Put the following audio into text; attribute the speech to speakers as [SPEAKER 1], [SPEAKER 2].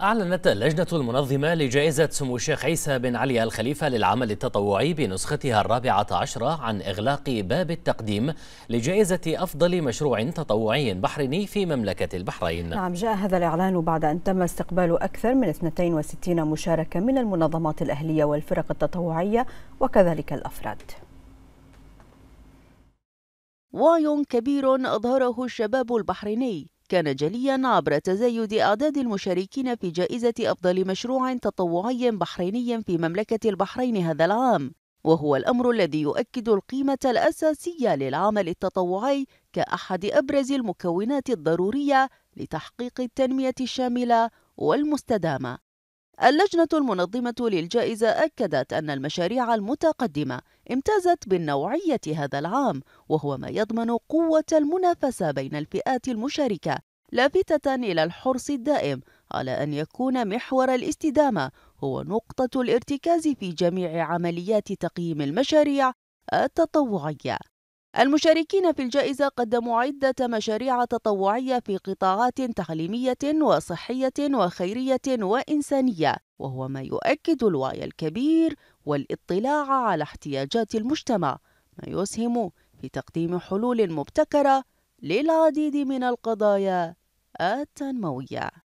[SPEAKER 1] أعلنت اللجنة المنظمة لجائزة سمو الشيخ عيسى بن علي الخليفة للعمل التطوعي بنسختها الرابعة عشرة عن إغلاق باب التقديم لجائزة أفضل مشروع تطوعي بحريني في مملكة البحرين نعم
[SPEAKER 2] جاء هذا الإعلان بعد أن تم استقبال أكثر من 62 مشاركة من المنظمات الأهلية والفرق التطوعية وكذلك الأفراد
[SPEAKER 3] وعي كبير أظهره الشباب البحريني كان جليا عبر تزايد أعداد المشاركين في جائزة أفضل مشروع تطوعي بحريني في مملكة البحرين هذا العام وهو الأمر الذي يؤكد القيمة الأساسية للعمل التطوعي كأحد أبرز المكونات الضرورية لتحقيق التنمية الشاملة والمستدامة اللجنة المنظمة للجائزة أكدت أن المشاريع المتقدمة امتازت بالنوعية هذا العام وهو ما يضمن قوة المنافسة بين الفئات المشاركة لافتة إلى الحرص الدائم على أن يكون محور الاستدامة هو نقطة الارتكاز في جميع عمليات تقييم المشاريع التطوعية المشاركين في الجائزة قدموا عدة مشاريع تطوعية في قطاعات تعليمية وصحية وخيرية وإنسانية وهو ما يؤكد الوعي الكبير والاطلاع على احتياجات المجتمع ما يسهم في تقديم حلول مبتكرة للعديد من القضايا التنموية